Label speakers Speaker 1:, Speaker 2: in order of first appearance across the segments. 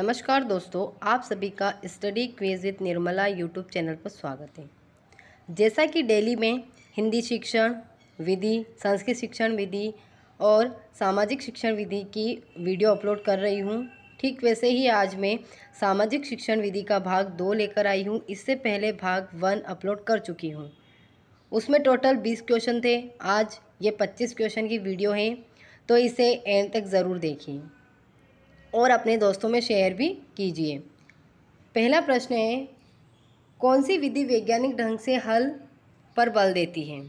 Speaker 1: नमस्कार दोस्तों आप सभी का study quiz with Nirmala YouTube channel पर स्वागत है जैसा कि डेली में हिंदी शिक्षण विधि संस्कृत शिक्षण विधि और सामाजिक शिक्षण विधि की वीडियो अपलोड कर रही हूँ ठीक वैसे ही आज मैं सामाजिक शिक्षण विधि का भाग दो लेकर आई हूँ इससे पहले भाग वन अपलोड कर चुकी हूँ उसमें टोटल बीस क्वेश्चन थे आज ये पच्चीस क्वेश्चन की वीडियो है तो इसे एंड तक ज़रूर देखिए और अपने दोस्तों में शेयर भी कीजिए पहला प्रश्न है कौन सी विधि वैज्ञानिक ढंग से हल पर बल देती है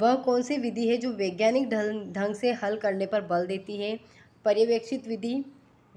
Speaker 1: वह कौन सी विधि है जो वैज्ञानिक ढंग से हल करने पर बल देती है पर्यवेक्षित विधि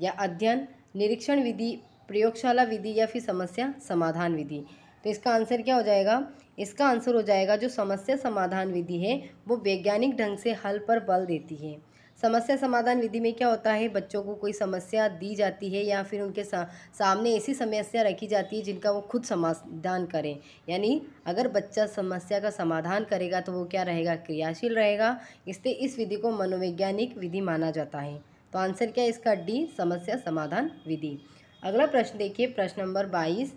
Speaker 1: या अध्ययन निरीक्षण विधि प्रयोगशाला विधि या फिर समस्या समाधान विधि तो इसका आंसर क्या हो जाएगा इसका आंसर हो जाएगा जो समस्या समाधान विधि है वो वैज्ञानिक ढंग से हल पर बल देती है समस्या समाधान विधि में क्या होता है बच्चों को कोई समस्या दी जाती है या फिर उनके सा, सामने ऐसी समस्या रखी जाती है जिनका वो खुद समाधान करें यानी अगर बच्चा समस्या का समाधान करेगा तो वो क्या रहेगा क्रियाशील रहेगा इसलिए इस विधि को मनोवैज्ञानिक विधि माना जाता है तो आंसर क्या है इसका डी समस्या समाधान विधि अगला प्रश्न देखिए प्रश्न नंबर बाईस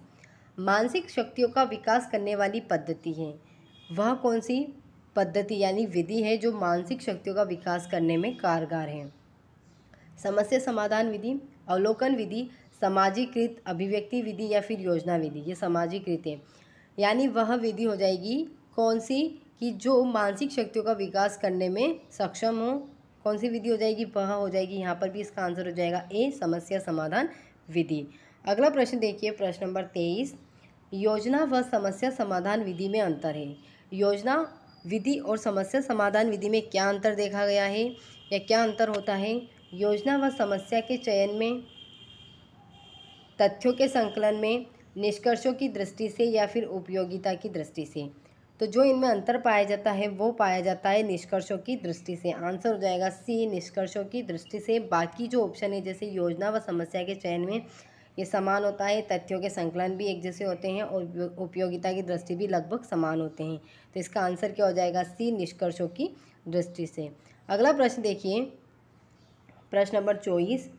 Speaker 1: मानसिक शक्तियों का विकास करने वाली पद्धति है वह कौन सी पद्धति यानी विधि है जो मानसिक शक्तियों का विकास करने में कारगर है समस्या समाधान विधि अवलोकन विधि सामाजिकृत अभिव्यक्ति विधि या फिर योजना विधि ये सामाजिकृत है यानी वह विधि हो जाएगी कौन सी कि जो मानसिक शक्तियों का विकास करने में सक्षम हो कौन सी विधि हो जाएगी वह हो जाएगी यहाँ पर भी इसका आंसर हो जाएगा ए समस्या समाधान विधि अगला प्रश्न देखिए प्रश्न नंबर तेईस योजना व समस्या समाधान विधि में अंतर है योजना विधि और समस्या समाधान विधि में क्या अंतर देखा गया है या क्या अंतर होता है योजना व समस्या के चयन में तथ्यों के संकलन में निष्कर्षों की दृष्टि से या फिर उपयोगिता की दृष्टि से तो जो इनमें अंतर पाया जाता है वो पाया जाता है निष्कर्षों की दृष्टि से आंसर हो जाएगा सी निष्कर्षों की दृष्टि से बाकी जो ऑप्शन है जैसे योजना व समस्या के चयन में ये समान होता है तथ्यों के संकलन भी एक जैसे होते हैं और उपयोगिता की दृष्टि भी लगभग समान होते हैं तो इसका आंसर क्या हो जाएगा सी निष्कर्षों की दृष्टि से अगला प्रश्न देखिए प्रश्न नंबर चौबीस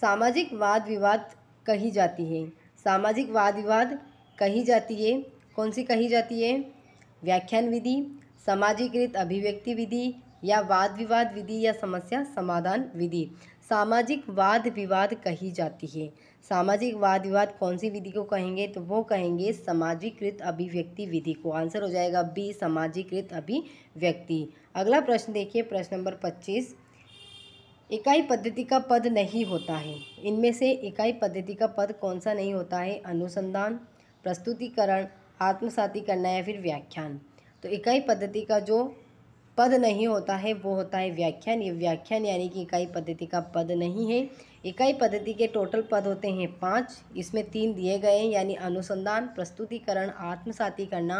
Speaker 1: सामाजिक वाद विवाद कही जाती है सामाजिक वाद विवाद कही जाती है कौन सी कही जाती है व्याख्यान विधि सामाजिकृत अभिव्यक्ति विधि या वाद विवाद विधि या समस्या समाधान विधि सामाजिक वाद विवाद कही जाती है सामाजिक वाद विवाद कौन सी विधि को कहेंगे तो वो कहेंगे सामाजिकृत अभिव्यक्ति विधि को आंसर हो जाएगा बी सामाजिकृत अभिव्यक्ति अगला प्रश्न देखिए प्रश्न नंबर पच्चीस इकाई पद्धति का पद नहीं होता है इनमें से इकाई पद्धति का पद कौन सा नहीं होता है अनुसंधान प्रस्तुतिकरण आत्मसाती करना या फिर व्याख्यान तो इकाई पद्धति का जो पद नहीं होता है वो होता है व्याख्यान ये व्याख्यान यानी कि इकाई पद्धति का पद नहीं है इकाई पद्धति के टोटल पद होते हैं पाँच इसमें तीन दिए गए हैं यानी अनुसंधान प्रस्तुतिकरण आत्मसाती करना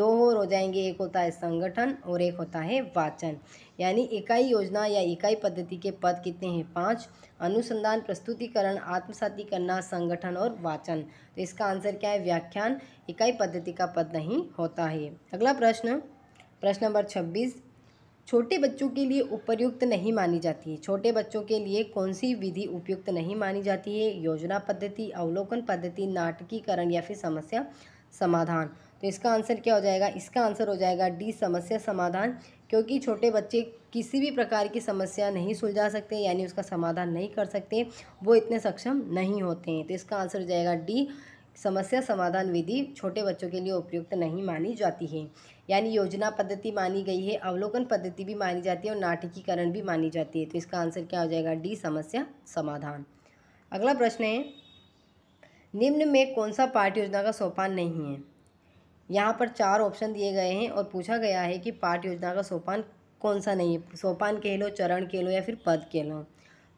Speaker 1: दो और हो जाएंगे एक होता है संगठन और एक होता है वाचन यानी इकाई योजना या इकाई पद्धति के पद कितने हैं पाँच अनुसंधान प्रस्तुतिकरण आत्मसाती करना संगठन और वाचन तो इसका आंसर क्या है व्याख्यान इकाई पद्धति का पद नहीं होता है अगला प्रश्न प्रश्न नंबर छब्बीस छोटे बच्चों के लिए उपयुक्त नहीं मानी जाती है छोटे बच्चों के लिए कौन सी विधि उपयुक्त नहीं मानी जाती है योजना पद्धति अवलोकन पद्धति नाटकीकरण या फिर समस्या समाधान तो इसका आंसर क्या हो जाएगा इसका आंसर हो जाएगा डी समस्या समाधान क्योंकि छोटे बच्चे किसी भी प्रकार की समस्या नहीं सुलझा सकते यानी उसका समाधान नहीं कर सकते वो इतने सक्षम नहीं होते हैं तो इसका आंसर हो जाएगा डी समस्या समाधान विधि छोटे बच्चों के लिए उपयुक्त नहीं मानी जाती है यानी योजना पद्धति मानी गई है अवलोकन पद्धति भी मानी जाती है और नाटकीकरण भी मानी जाती है तो इसका आंसर क्या हो जाएगा डी समस्या समाधान अगला प्रश्न है निम्न में कौन सा पाठ योजना का सोपान नहीं है यहाँ पर चार ऑप्शन दिए गए हैं और पूछा गया है कि पाठ योजना का सोपान कौन सा नहीं है सोपान कह लो चरण कह लो या फिर पद कह लो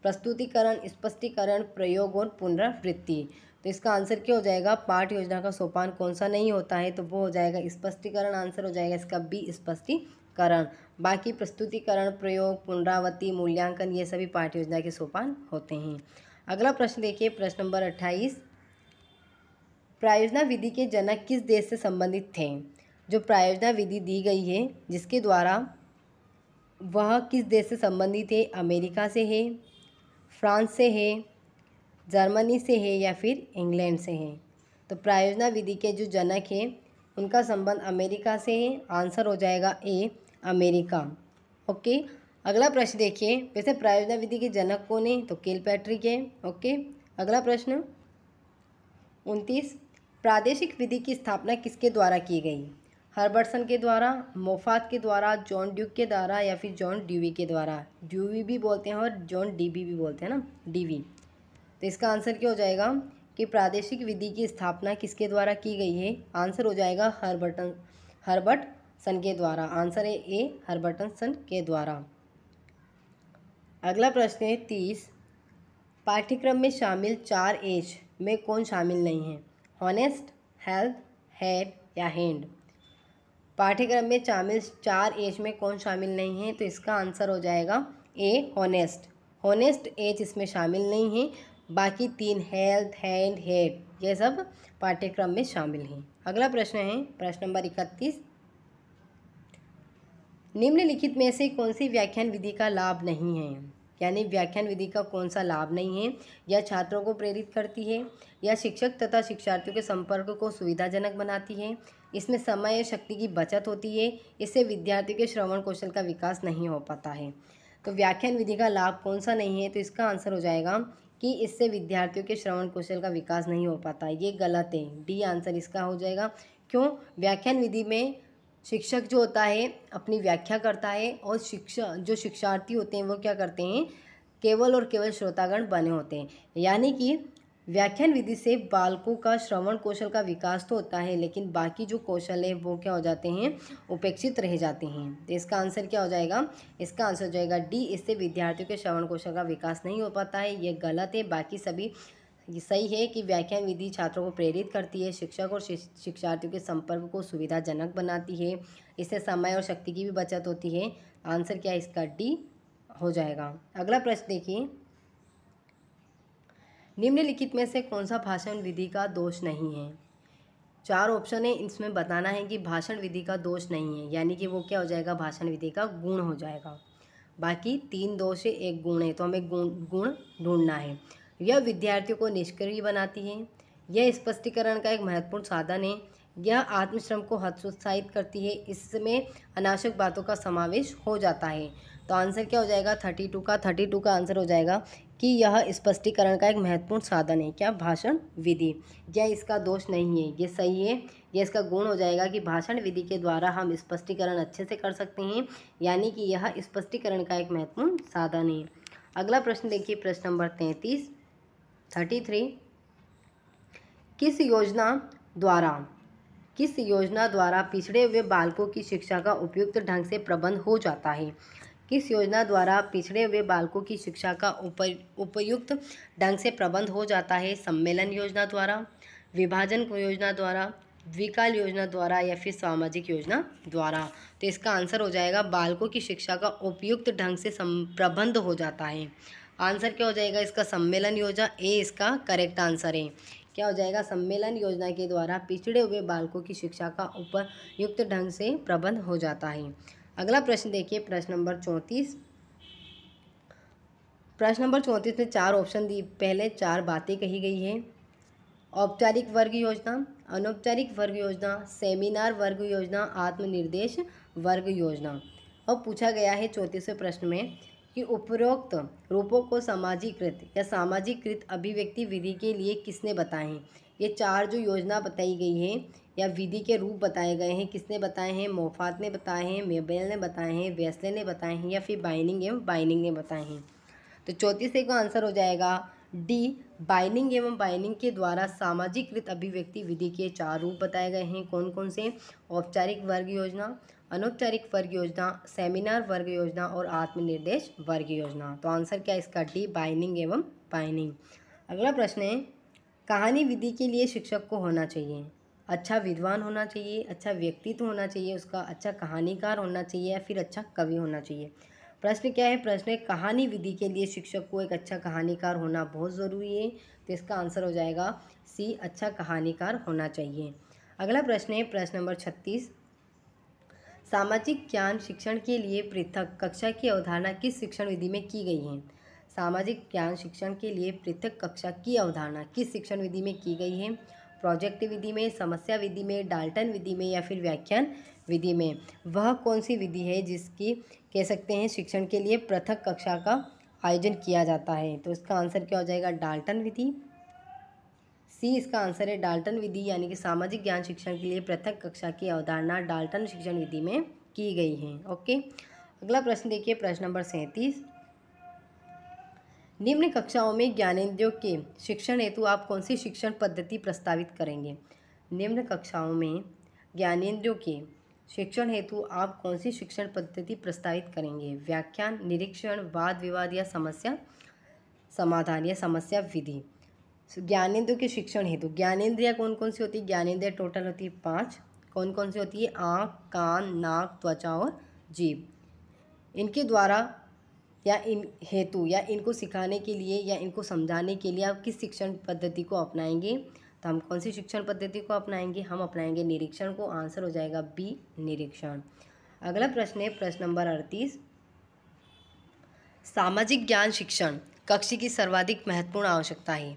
Speaker 1: प्रस्तुतिकरण स्पष्टीकरण प्रयोग और पुनरावृत्ति तो इसका आंसर क्या हो जाएगा पाठ योजना का सोपान कौन सा नहीं होता है तो वो हो जाएगा स्पष्टीकरण आंसर हो जाएगा इसका बी स्पष्टीकरण बाकी प्रस्तुतिकरण प्रयोग पुनरावृत्ति मूल्यांकन ये सभी पाठ योजना के सोपान होते हैं अगला प्रश्न देखिए प्रश्न नंबर अट्ठाईस प्रायोजना विधि के जनक किस देश से संबंधित थे जो प्रायोजना विधि दी गई है जिसके द्वारा वह किस देश से संबंधित है अमेरिका से है फ्रांस से है जर्मनी से है या फिर इंग्लैंड से है तो प्रायोजना विधि के जो जनक हैं उनका संबंध अमेरिका से है आंसर हो जाएगा ए अमेरिका ओके अगला प्रश्न देखिए वैसे प्रायोजना विधि के जनक कौन है तो केल पैट्रिक है ओके अगला प्रश्न उनतीस प्रादेशिक विधि की स्थापना किसके द्वारा की गई हर्बर्टसन के द्वारा मोफात के द्वारा जॉन ड्यूक के द्वारा या फिर जॉन ड्यूवी के द्वारा ड्यूवी भी बोलते हैं और जॉन डीबी भी बोलते हैं ना डीवी तो इसका आंसर क्या हो जाएगा कि प्रादेशिक विधि की स्थापना किसके द्वारा की गई है आंसर हो जाएगा हरबर्टन हरबर्ट अं, सन के द्वारा आंसर है ए हरबर्टन सन के द्वारा अगला प्रश्न है तीस पाठ्यक्रम में शामिल चार एज में कौन शामिल नहीं है हॉनेस्ट हेल्थ हेड या हैंड पाठ्यक्रम में शामिल चार एज में कौन शामिल नहीं है तो इसका आंसर हो जाएगा ए हॉनेस्ट हॉनेस्ट एज इसमें शामिल नहीं है बाकी तीन हेल्थ हैंड हेड ये सब पाठ्यक्रम में शामिल हैं अगला प्रश्न है प्रश्न नंबर इकतीस निम्नलिखित में से कौन सी व्याख्यान विधि का लाभ नहीं है यानी व्याख्यान विधि का कौन सा लाभ नहीं है या छात्रों को प्रेरित करती है या शिक्षक तथा शिक्षार्थियों के संपर्क को सुविधाजनक बनाती है इसमें समय या शक्ति की बचत होती है इससे विद्यार्थियों के श्रवण कौशल का विकास नहीं हो पाता है तो व्याख्यान विधि का लाभ कौन सा नहीं है तो इसका आंसर हो जाएगा कि इससे विद्यार्थियों के श्रवण कौशल का विकास नहीं हो पाता ये गलत है डी आंसर इसका हो जाएगा क्यों व्याख्यान विधि में शिक्षक जो होता है अपनी व्याख्या करता है और शिक्षा जो शिक्षार्थी होते हैं वो क्या करते हैं केवल और केवल श्रोतागण बने होते हैं यानी कि व्याख्यान विधि से बालकों का श्रवण कौशल का विकास तो होता है लेकिन बाकी जो कौशल है वो क्या हो जाते हैं उपेक्षित रह जाते हैं तो इसका आंसर क्या हो जाएगा इसका आंसर हो जाएगा डी इससे विद्यार्थियों के श्रवण कौशल का विकास नहीं हो पाता है यह गलत है बाकी सभी ये सही है कि व्याख्यान विधि छात्रों को प्रेरित करती है शिक्षक और शिक्षार्थियों के संपर्क को सुविधाजनक बनाती है इससे समय और शक्ति की भी बचत होती है आंसर क्या है इसका डी हो जाएगा अगला प्रश्न देखिए निम्नलिखित में से कौन सा भाषण विधि का दोष नहीं है चार ऑप्शन है इसमें बताना है कि भाषण विधि का दोष नहीं है यानी कि वो क्या हो जाएगा भाषण विधि का गुण हो जाएगा बाकी तीन दोष है एक गुण है तो हमें गुण गुण ढूंढना है यह विद्यार्थियों को निष्क्रिय बनाती है यह स्पष्टीकरण का एक महत्वपूर्ण साधन है यह आत्मश्रम को हतोत्साहित करती है इसमें अनावश्यक बातों का समावेश हो जाता है तो आंसर क्या हो जाएगा थर्टी टू का थर्टी टू का आंसर हो जाएगा कि यह स्पष्टीकरण का एक महत्वपूर्ण साधन है क्या भाषण विधि यह इसका दोष नहीं है ये सही है यह इसका गुण हो जाएगा कि भाषण विधि के द्वारा हम स्पष्टीकरण अच्छे से कर सकते हैं यानी कि यह स्पष्टीकरण का एक महत्वपूर्ण साधन है अगला प्रश्न देखिए प्रश्न नंबर तैंतीस थर्टी थ्री किस योजना द्वारा किस योजना द्वारा पिछड़े हुए बालकों की शिक्षा का उपयुक्त ढंग से प्रबंध हो जाता है किस योजना द्वारा पिछड़े हुए बालकों की शिक्षा का उपयुक्त ढंग से प्रबंध हो जाता है सम्मेलन योजना द्वारा विभाजन योजना द्वारा द्विकाल योजना द्वारा या फिर सामाजिक योजना द्वारा तो इसका आंसर हो जाएगा बालकों की शिक्षा का उपयुक्त ढंग से प्रबंध हो जाता है आंसर क्या हो जाएगा इसका सम्मेलन योजना ए इसका करेक्ट आंसर है क्या हो जाएगा सम्मेलन योजना के द्वारा पिछड़े हुए बालकों की शिक्षा का उपयुक्त ढंग से प्रबंध हो जाता है अगला प्रश्न देखिए प्रश्न नंबर चौंतीस प्रश्न नंबर चौंतीस में चार ऑप्शन दी पहले चार बातें कही गई हैं औपचारिक वर्ग योजना अनौपचारिक वर्ग योजना सेमिनार वर्ग योजना आत्मनिर्देश वर्ग योजना और पूछा गया है चौंतीसवें प्रश्न में कि उपरोक्त रूपों को सामाजिकृत या सामाजिकृत अभिव्यक्ति विधि के लिए किसने बताएं ये चार जो योजना बताई गई है या विधि के रूप बताए गए हैं किसने बताए हैं मोफात ने बताए हैं मेबेल ने बताए हैं वैसले ने बताए हैं या फिर बाइनिंग एवं बाइनिंग ने बताए हैं तो से का आंसर हो जाएगा डी बाइनिंग एवं बाइनिंग के द्वारा सामाजिककृत अभिव्यक्ति विधि के चार रूप बताए गए हैं कौन कौन से औपचारिक वर्ग योजना अनौपचारिक वर्ग योजना सेमिनार वर्ग योजना और आत्मनिर्देश वर्ग योजना तो आंसर क्या इसका डी बाइनिंग एवं बाइनिंग अगला प्रश्न है कहानी विधि के लिए शिक्षक को होना चाहिए अच्छा विद्वान होना चाहिए अच्छा व्यक्तित्व होना चाहिए उसका अच्छा कहानीकार होना चाहिए या फिर अच्छा कवि होना चाहिए प्रश्न क्या है प्रश्न है कहानी विधि के लिए शिक्षक को एक अच्छा कहानीकार होना बहुत ज़रूरी है तो इसका आंसर हो जाएगा सी अच्छा कहानीकार होना चाहिए अगला प्रश्न है प्रश्न नंबर छत्तीस सामाजिक ज्ञान शिक्षण के लिए पृथक कक्षा की अवधारणा किस शिक्षण विधि में की गई है सामाजिक ज्ञान शिक्षण के लिए पृथक कक्षा की अवधारणा किस शिक्षण विधि में की गई है प्रोजेक्ट विधि में समस्या विधि में डाल्टन विधि में या फिर व्याख्यान विधि में वह कौन सी विधि है जिसकी कह सकते हैं शिक्षण के लिए पृथक कक्षा का आयोजन किया जाता है तो इसका आंसर क्या हो जाएगा डाल्टन विधि सी इसका आंसर है डाल्टन विधि यानी कि सामाजिक ज्ञान शिक्षण के लिए पृथक कक्षा की अवधारणा डाल्टन शिक्षण विधि में की गई है ओके अगला प्रश्न देखिए प्रश्न नंबर सैंतीस निम्न कक्षाओं में ज्ञानेंद्रियों के शिक्षण हेतु आप कौन सी शिक्षण पद्धति प्रस्तावित करेंगे निम्न कक्षाओं में ज्ञानेंद्रियों के शिक्षण हेतु आप कौन सी शिक्षण पद्धति प्रस्तावित करेंगे व्याख्यान निरीक्षण वाद विवाद या समस्या समाधान या समस्या विधि ज्ञानेंद्रियों के शिक्षण हेतु ज्ञानेंद्रिया कौन कौन सी होती है ज्ञानेंद्रिया टोटल होती है पाँच कौन कौन सी होती है आँख कान नाक त्वचा और जीभ इनके द्वारा या इन हेतु या इनको सिखाने के लिए या इनको समझाने के लिए आप किस शिक्षण पद्धति को अपनाएंगे तो हम कौन सी शिक्षण पद्धति को अपनाएंगे हम अपनाएंगे निरीक्षण को आंसर हो जाएगा बी निरीक्षण अगला प्रश्न है प्रश्न नंबर अड़तीस सामाजिक ज्ञान शिक्षण कक्ष की सर्वाधिक महत्वपूर्ण आवश्यकता है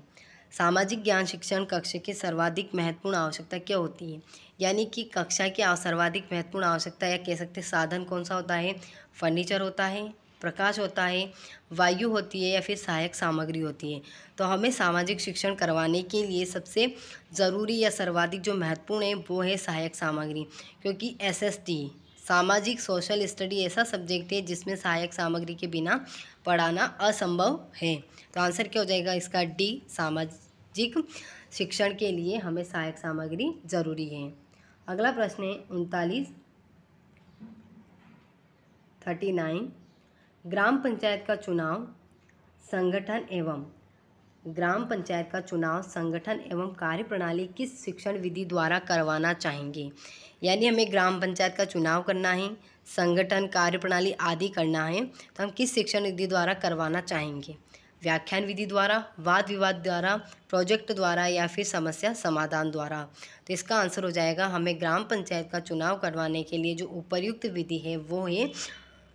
Speaker 1: सामाजिक ज्ञान शिक्षण कक्ष की सर्वाधिक महत्वपूर्ण आवश्यकता क्या होती है यानी कि कक्षा की सर्वाधिक महत्वपूर्ण आवश्यकता या कह सकते साधन कौन सा होता है फर्नीचर होता है प्रकाश होता है वायु होती है या फिर सहायक सामग्री होती है तो हमें सामाजिक शिक्षण करवाने के लिए सबसे ज़रूरी या सर्वाधिक जो महत्वपूर्ण है वो है सहायक सामग्री क्योंकि एस सामाजिक सोशल स्टडी ऐसा सब्जेक्ट है जिसमें सहायक सामग्री के बिना पढ़ाना असंभव है तो आंसर क्या हो जाएगा इसका डी सामाजिक शिक्षण के लिए हमें सहायक सामग्री जरूरी है अगला प्रश्न है उनतालीस थर्टी नाइन ग्राम पंचायत का चुनाव संगठन एवं ग्राम पंचायत का चुनाव संगठन एवं कार्यप्रणाली किस शिक्षण विधि द्वारा करवाना चाहेंगे यानी हमें ग्राम पंचायत का चुनाव करना है संगठन कार्यप्रणाली आदि करना है तो हम किस शिक्षण विधि द्वारा करवाना चाहेंगे व्याख्यान विधि द्वारा वाद विवाद द्वारा प्रोजेक्ट द्वारा या फिर समस्या समाधान द्वारा तो इसका आंसर हो जाएगा हमें ग्राम पंचायत का चुनाव करवाने के लिए जो उपयुक्त विधि है वो है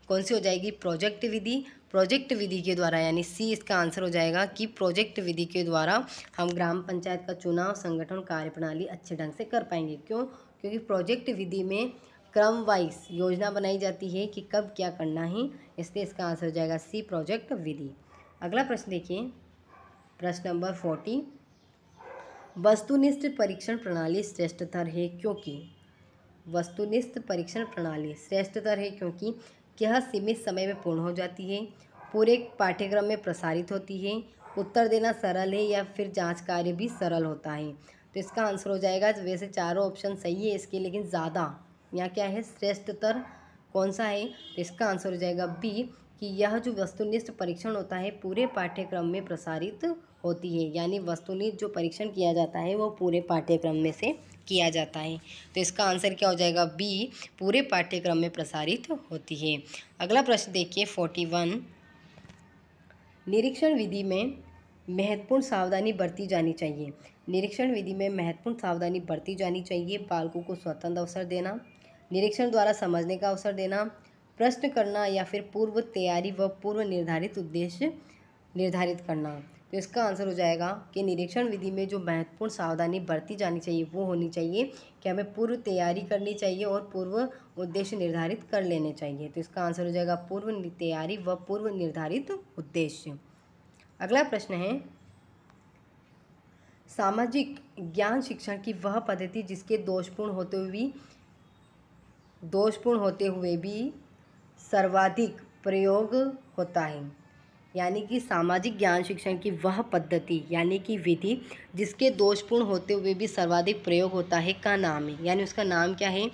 Speaker 1: कौन सी हो जाएगी प्रोजेक्ट विधि प्रोजेक्ट विधि के द्वारा यानी सी इसका आंसर हो जाएगा कि प्रोजेक्ट विधि के द्वारा हम ग्राम पंचायत का चुनाव संगठन कार्यप्रणाली अच्छे ढंग से कर पाएंगे क्यों क्योंकि प्रोजेक्ट विधि में क्रम वाइज योजना बनाई जाती है कि कब क्या करना है इसलिए इसका आंसर हो जाएगा सी प्रोजेक्ट विधि अगला प्रश्न देखिए प्रश्न नंबर फोर्टी वस्तुनिष्ठ परीक्षण प्रणाली श्रेष्ठतर है क्योंकि वस्तुनिष्ठ परीक्षण प्रणाली श्रेष्ठतर है क्योंकि यह सीमित समय में पूर्ण हो जाती है पूरे पाठ्यक्रम में प्रसारित होती है उत्तर देना सरल है या फिर जांच कार्य भी सरल होता है तो इसका आंसर हो जाएगा वैसे चारों ऑप्शन सही है इसके लेकिन ज़्यादा यहाँ क्या है श्रेष्ठतर कौन सा है तो इसका आंसर हो जाएगा बी कि यह जो वस्तुनिष्ठ परीक्षण होता है पूरे पाठ्यक्रम में प्रसारित होती है यानी वस्तुनिध जो परीक्षण किया जाता है वो पूरे पाठ्यक्रम में से किया जाता है तो इसका आंसर क्या हो जाएगा बी पूरे पाठ्यक्रम में प्रसारित होती है अगला प्रश्न देखिए फोर्टी वन निरीक्षण विधि में महत्वपूर्ण सावधानी बरती जानी चाहिए निरीक्षण विधि में महत्वपूर्ण सावधानी बरती जानी चाहिए बालकों को स्वतंत्र अवसर देना निरीक्षण द्वारा समझने का अवसर देना प्रश्न करना या फिर पूर्व तैयारी व पूर्व निर्धारित उद्देश्य निर्धारित करना तो इसका आंसर हो जाएगा कि निरीक्षण विधि में जो महत्वपूर्ण सावधानी बरती जानी चाहिए वो होनी चाहिए कि हमें पूर्व तैयारी करनी चाहिए और पूर्व उद्देश्य निर्धारित कर लेने चाहिए तो इसका आंसर हो जाएगा पूर्व तैयारी व पूर्व निर्धारित उद्देश्य अगला प्रश्न है सामाजिक ज्ञान शिक्षण की वह पद्धति जिसके दोषपूर्ण होते हुए भी दोषपूर्ण होते हुए भी सर्वाधिक प्रयोग होता है यानी कि सामाजिक ज्ञान शिक्षण की वह पद्धति यानी कि विधि जिसके दोषपूर्ण होते हुए भी सर्वाधिक प्रयोग होता है का नाम है यानी उसका नाम क्या है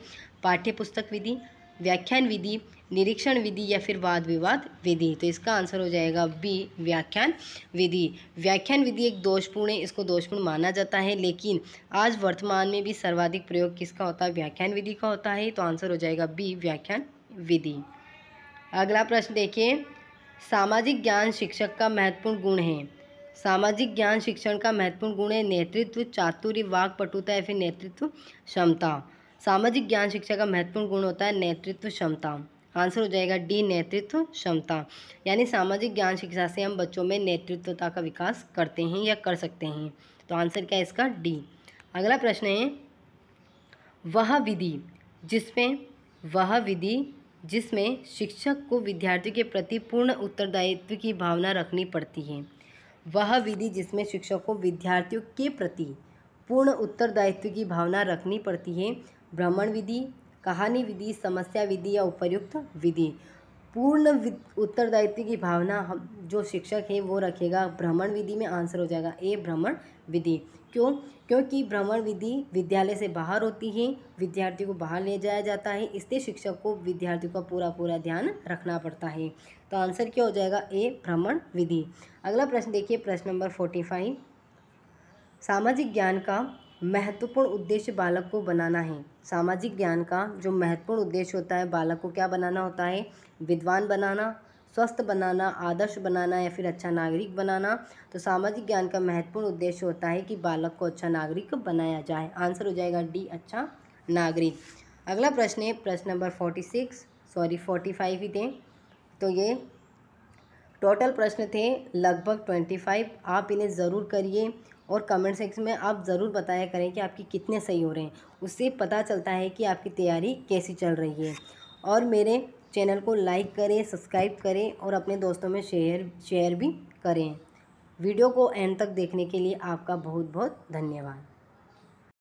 Speaker 1: पाठ्य पुस्तक विधि व्याख्यान विधि निरीक्षण विधि या फिर वाद विवाद विधि तो इसका आंसर हो जाएगा बी व्याख्यान विधि व्याख्यान विधि एक दोषपूर्ण है इसको दोषपूर्ण माना जाता है लेकिन आज वर्तमान में भी सर्वाधिक प्रयोग किसका होता है व्याख्यान विधि का होता है तो आंसर हो जाएगा बी व्याख्यान विधि अगला प्रश्न देखिए सामाजिक ज्ञान शिक्षक का महत्वपूर्ण गुण है सामाजिक ज्ञान शिक्षण का महत्वपूर्ण गुण है नेतृत्व चातुर्य वाक पटुता या फिर नेतृत्व क्षमता सामाजिक ज्ञान शिक्षा का महत्वपूर्ण गुण होता है नेतृत्व क्षमता आंसर हो जाएगा डी नेतृत्व क्षमता यानी सामाजिक ज्ञान शिक्षा से हम बच्चों में नेतृत्वता का विकास करते हैं या कर सकते हैं तो आंसर क्या है इसका डी अगला प्रश्न है वह विधि जिसमें वह विधि जिसमें शिक्षक को विद्यार्थी के प्रति पूर्ण उत्तरदायित्व की भावना रखनी पड़ती है वह विधि जिसमें शिक्षक को विद्यार्थियों के प्रति पूर्ण उत्तरदायित्व की भावना रखनी पड़ती है भ्रमण विधि कहानी विधि समस्या विधि या उपयुक्त विधि पूर्ण उत्तरदायित्व की भावना हम जो शिक्षक है वो रखेगा भ्रमण विधि में आंसर हो जाएगा ए भ्रमण विधि क्यों क्योंकि भ्रमण विधि विद्यालय से बाहर होती है विद्यार्थी को बाहर ले जाया जाता है इसलिए शिक्षक को विद्यार्थी का पूरा पूरा ध्यान रखना पड़ता है तो आंसर क्या हो जाएगा ए भ्रमण विधि अगला प्रश्न देखिए प्रश्न नंबर फोर्टी फाइव सामाजिक ज्ञान का महत्वपूर्ण उद्देश्य बालक को बनाना है सामाजिक ज्ञान का जो महत्वपूर्ण उद्देश्य होता है बालक को क्या बनाना होता है विद्वान बनाना स्वस्थ बनाना आदर्श बनाना या फिर अच्छा नागरिक बनाना तो सामाजिक ज्ञान का महत्वपूर्ण उद्देश्य होता है कि बालक को अच्छा नागरिक बनाया जाए आंसर हो जाएगा डी अच्छा नागरिक अगला प्रश्न है प्रश्न number forty six sorry forty five ही थे तो ये टोटल प्रश्न थे लगभग ट्वेंटी फाइव आप इन्हें ज़रूर करिए और कमेंट सेक्शन में आप ज़रूर बताया करें कि आपकी कितने सही हो रहे हैं उससे पता चलता है कि आपकी तैयारी कैसी चल रही है और मेरे चैनल को लाइक करें सब्सक्राइब करें और अपने दोस्तों में शेयर शेयर भी करें वीडियो को एंड तक देखने के लिए आपका बहुत बहुत धन्यवाद